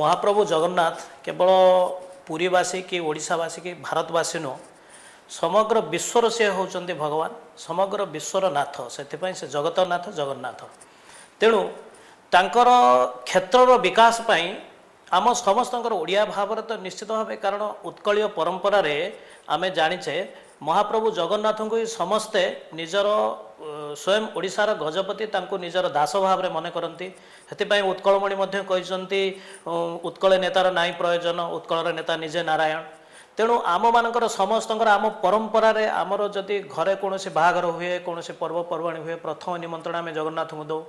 ମହାପ୍ରଭୁ ଜଗନ୍ନାଥ କେବଳ ପୁରୀବାସୀ କି ଓଡ଼ିଶାବାସୀ କି ଭାରତବାସୀ ନୁହଁ ସମଗ୍ର ବିଶ୍ୱର ସେ ହେଉଛନ୍ତି ଭଗବାନ ସମଗ୍ର ବିଶ୍ୱର ନାଥ ସେଥିପାଇଁ ସେ ଜଗତନାଥ ଜଗନ୍ନାଥ ତେଣୁ ତାଙ୍କର କ୍ଷେତ୍ରର ବିକାଶ ପାଇଁ ଆମ ସମସ୍ତଙ୍କର ଓଡ଼ିଆ ଭାବରେ ତ ନିଶ୍ଚିତ ଭାବେ କାରଣ ଉତ୍କଳୀୟ ପରମ୍ପରାରେ ଆମେ ଜାଣିଛେ ମହାପ୍ରଭୁ ଜଗନ୍ନାଥଙ୍କୁ ସମସ୍ତେ ନିଜର ସ୍ୱୟଂ ଓଡ଼ିଶାର ଗଜପତି ତାଙ୍କୁ ନିଜର ଦାସ ଭାବରେ ମନେ କରନ୍ତି ସେଥିପାଇଁ ଉତ୍କଳମଣି ମଧ୍ୟ କହିଛନ୍ତି ଉତ୍କଳ ନେତାର ନାଇଁ ପ୍ରୟୋଜନ ଉତ୍କଳର ନେତା ନିଜେ ନାରାୟଣ ତେଣୁ ଆମମାନଙ୍କର ସମସ୍ତଙ୍କର ଆମ ପରମ୍ପରାରେ ଆମର ଯଦି ଘରେ କୌଣସି ବାହାଘର ହୁଏ କୌଣସି ପର୍ବପର୍ବାଣି ହୁଏ ପ୍ରଥମ ନିମନ୍ତ୍ରଣ ଆମେ ଜଗନ୍ନାଥଙ୍କୁ ଦେଉ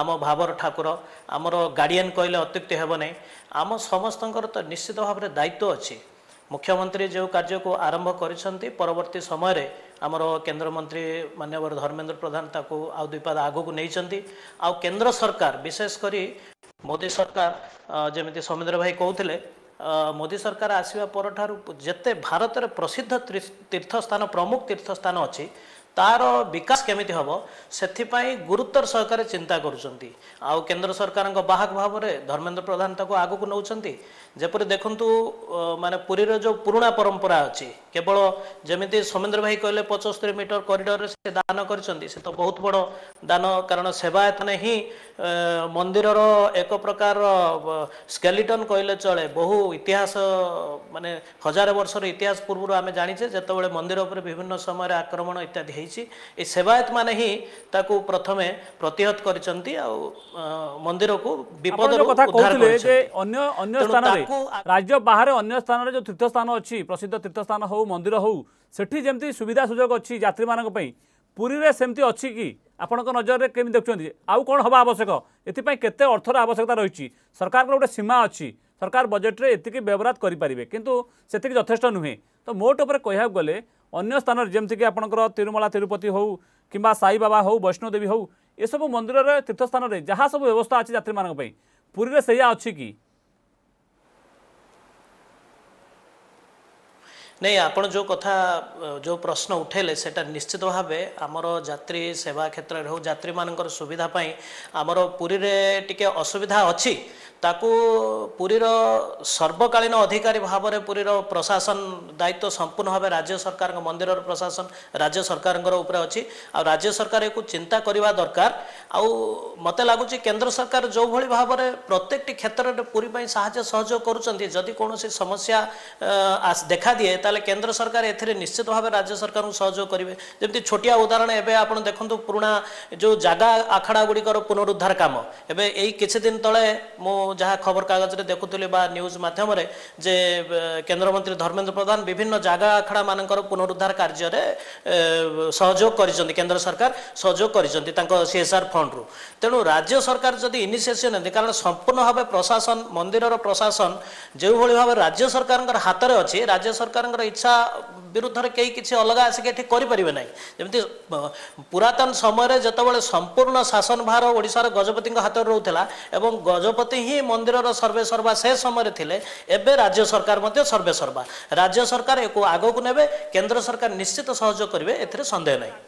ଆମ ଭାବର ଠାକୁର ଆମର ଗାର୍ଡ଼ିଆନ୍ କହିଲେ ଅତ୍ୟୁକ୍ତି ହେବ ନାହିଁ ଆମ ସମସ୍ତଙ୍କର ତ ନିଶ୍ଚିତ ଭାବରେ ଦାୟିତ୍ୱ ଅଛି ମୁଖ୍ୟମନ୍ତ୍ରୀ ଯେଉଁ କାର୍ଯ୍ୟକୁ ଆରମ୍ଭ କରିଛନ୍ତି ପରବର୍ତ୍ତୀ ସମୟରେ ଆମର କେନ୍ଦ୍ରମନ୍ତ୍ରୀ ମାନ୍ୟବର ଧର୍ମେନ୍ଦ୍ର ପ୍ରଧାନ ତାକୁ ଆଉ ଦୁଇପାଦ ଆଗକୁ ନେଇଛନ୍ତି ଆଉ କେନ୍ଦ୍ର ସରକାର ବିଶେଷ କରି ମୋଦି ସରକାର ଯେମିତି ସୌମେନ୍ଦ୍ର ଭାଇ କହୁଥିଲେ ମୋଦି ସରକାର ଆସିବା ପରଠାରୁ ଯେତେ ଭାରତରେ ପ୍ରସିଦ୍ଧ ତୀର୍ଥସ୍ଥାନ ପ୍ରମୁଖ ତୀର୍ଥସ୍ଥାନ ଅଛି ତାର ବିକାଶ କେମିତି ହେବ ସେଥିପାଇଁ ଗୁରୁତ୍ୱର ସହକାରେ ଚିନ୍ତା କରୁଛନ୍ତି ଆଉ କେନ୍ଦ୍ର ସରକାରଙ୍କ ବାହକ ଭାବରେ ଧର୍ମେନ୍ଦ୍ର ପ୍ରଧାନ ତାକୁ ଆଗକୁ ନେଉଛନ୍ତି ଯେପରି ଦେଖନ୍ତୁ ମାନେ ପୁରୀର ଯେଉଁ ପୁରୁଣା ପରମ୍ପରା ଅଛି କେବଳ ଯେମିତି ସୌମେନ୍ଦ୍ର ଭାଇ କହିଲେ ପଞ୍ଚସ୍ତରୀ ମିଟର କରିଡ଼ରରେ ସେ ଦାନ କରିଛନ୍ତି ସେ ତ ବହୁତ ବଡ଼ ଦାନ କାରଣ ସେବାୟତନ ହିଁ ମନ୍ଦିରର ଏକ ପ୍ରକାରର ସ୍କେଲିଟନ୍ କହିଲେ ଚଳେ ବହୁ ଇତିହାସ ମାନେ ହଜାର ବର୍ଷର ଇତିହାସ ପୂର୍ବରୁ ଆମେ ଜାଣିଛେ ଯେତେବେଳେ ମନ୍ଦିର ଉପରେ ବିଭିନ୍ନ ସମୟରେ ଆକ୍ରମଣ ଇତ୍ୟାଦି ହେଇଛି ଏ ସେବାୟତମାନେ ହିଁ ତାକୁ ପ୍ରଥମେ ପ୍ରତିହତ କରିଛନ୍ତି ଆଉ ମନ୍ଦିରକୁ ବିପଦର କଥା କହୁଥିଲେ ଯେ ଅନ୍ୟ ଅନ୍ୟ ସ୍ଥାନରେ ରାଜ୍ୟ ବାହାରେ ଅନ୍ୟ ସ୍ଥାନରେ ଯେଉଁ ତୀର୍ଥସ୍ଥାନ ଅଛି ପ୍ରସିଦ୍ଧ ତୀର୍ଥସ୍ଥାନ ହଉ ମନ୍ଦିର ହଉ ସେଠି ଯେମିତି ସୁବିଧା ସୁଯୋଗ ଅଛି ଯାତ୍ରୀମାନଙ୍କ ପାଇଁ ପୁରୀରେ ସେମିତି ଅଛି କି ଆପଣଙ୍କ ନଜରରେ କେମିତି ଦେଖୁଛନ୍ତି ଆଉ କ'ଣ ହେବା ଆବଶ୍ୟକ ଏଥିପାଇଁ କେତେ ଅର୍ଥର ଆବଶ୍ୟକତା ରହିଛି ସରକାରଙ୍କର ଗୋଟେ ସୀମା ଅଛି ସରକାର ବଜେଟ୍ରେ ଏତିକି ବ୍ୟବହାର କରିପାରିବେ କିନ୍ତୁ ସେତିକି ଯଥେଷ୍ଟ ନୁହେଁ ତ ମୋଟ ଉପରେ କହିବାକୁ ଗଲେ ଅନ୍ୟ ସ୍ଥାନରେ ଯେମିତିକି ଆପଣଙ୍କର ତିରୁମଳା ତିରୁପତି ହେଉ କିମ୍ବା ସାଇବାବା ହେଉ ବୈଷ୍ଣୋଦେବୀ ହେଉ ଏସବୁ ମନ୍ଦିରରେ ତୀର୍ଥସ୍ଥାନରେ ଯାହା ସବୁ ବ୍ୟବସ୍ଥା ଅଛି ଯାତ୍ରୀମାନଙ୍କ ପାଇଁ ପୁରୀରେ ସେଇଆ ଅଛି କି ନାଇଁ ଆପଣ ଯେଉଁ କଥା ଯେଉଁ ପ୍ରଶ୍ନ ଉଠାଇଲେ ସେଇଟା ନିଶ୍ଚିତ ଭାବେ ଆମର ଯାତ୍ରୀ ସେବା କ୍ଷେତ୍ରରେ ହେଉ ଯାତ୍ରୀମାନଙ୍କର ସୁବିଧା ପାଇଁ ଆମର ପୁରୀରେ ଟିକେ ଅସୁବିଧା ଅଛି ତାକୁ ପୁରୀର ସର୍ବକାଳୀନ ଅଧିକାରୀ ଭାବରେ ପୁରୀର ପ୍ରଶାସନ ଦାୟିତ୍ୱ ସମ୍ପୂର୍ଣ୍ଣ ଭାବେ ରାଜ୍ୟ ସରକାରଙ୍କ ମନ୍ଦିରର ପ୍ରଶାସନ ରାଜ୍ୟ ସରକାରଙ୍କର ଉପରେ ଅଛି ଆଉ ରାଜ୍ୟ ସରକାର ଏକୁ ଚିନ୍ତା କରିବା ଦରକାର ଆଉ ମୋତେ ଲାଗୁଛି କେନ୍ଦ୍ର ସରକାର ଯେଉଁଭଳି ଭାବରେ ପ୍ରତ୍ୟେକଟି କ୍ଷେତ୍ରରେ ପୁରୀ ପାଇଁ ସାହାଯ୍ୟ ସହଯୋଗ କରୁଛନ୍ତି ଯଦି କୌଣସି ସମସ୍ୟା ଦେଖାଦିଏ ତା ତାହେଲେ କେନ୍ଦ୍ର ସରକାର ଏଥିରେ ନିଶ୍ଚିତ ଭାବେ ରାଜ୍ୟ ସରକାରଙ୍କୁ ସହଯୋଗ କରିବେ ଯେମିତି ଛୋଟିଆ ଉଦାହରଣ ଏବେ ଆପଣ ଦେଖନ୍ତୁ ପୁରୁଣା ଯେଉଁ ଜାଗା ଆଖଡ଼ା ଗୁଡ଼ିକର ପୁନରୁଦ୍ଧାର କାମ ଏବେ ଏଇ କିଛି ଦିନ ତଳେ ମୁଁ ଯାହା ଖବରକାଗଜରେ ଦେଖୁଥିଲି ବା ନ୍ୟୁଜ୍ ମାଧ୍ୟମରେ ଯେ କେନ୍ଦ୍ରମନ୍ତ୍ରୀ ଧର୍ମେନ୍ଦ୍ର ପ୍ରଧାନ ବିଭିନ୍ନ ଜାଗା ଆଖଡ଼ାମାନଙ୍କର ପୁନରୁଦ୍ଧାର କାର୍ଯ୍ୟରେ ସହଯୋଗ କରିଛନ୍ତି କେନ୍ଦ୍ର ସରକାର ସହଯୋଗ କରିଛନ୍ତି ତାଙ୍କ ସିଏସ୍ଆର୍ ଫଣ୍ଡରୁ ତେଣୁ ରାଜ୍ୟ ସରକାର ଯଦି ଇନିସିଏସନ୍ ନିଅନ୍ତି କାରଣ ସମ୍ପୂର୍ଣ୍ଣ ଭାବେ ପ୍ରଶାସନ ମନ୍ଦିରର ପ୍ରଶାସନ ଯେଉଁଭଳି ଭାବେ ରାଜ୍ୟ ସରକାରଙ୍କର ହାତରେ ଅଛି ରାଜ୍ୟ ସରକାରଙ୍କ ଆପଣଙ୍କର ଇଚ୍ଛା ବିରୁଦ୍ଧରେ କେହି କିଛି ଅଲଗା ଆସିକି ଏଠି କରିପାରିବେ ନାହିଁ ଯେମିତି ପୁରାତନ ସମୟରେ ଯେତେବେଳେ ସମ୍ପୂର୍ଣ୍ଣ ଶାସନ ଭାର ଓଡ଼ିଶାର ଗଜପତିଙ୍କ ହାତରେ ରହୁଥିଲା ଏବଂ ଗଜପତି ହିଁ ମନ୍ଦିରର ସର୍ବେ ସର୍ବା ସେ ସମୟରେ ଥିଲେ ଏବେ ରାଜ୍ୟ ସରକାର ମଧ୍ୟ ସର୍ବେ ସର୍ବା ରାଜ୍ୟ ସରକାର ଏହାକୁ ଆଗକୁ ନେବେ କେନ୍ଦ୍ର ସରକାର ନିଶ୍ଚିତ ସହଯୋଗ କରିବେ ଏଥିରେ ସନ୍ଦେହ ନାହିଁ